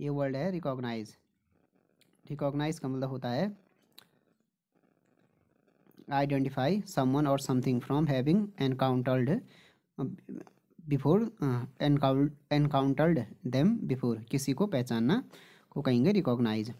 ये वर्ड है recognise recognise का मतलब होता है आइडेंटिफाई समवन और something from having encountered before encountered them before किसी को पहचानना को कहेंगे रिकॉग्नाइज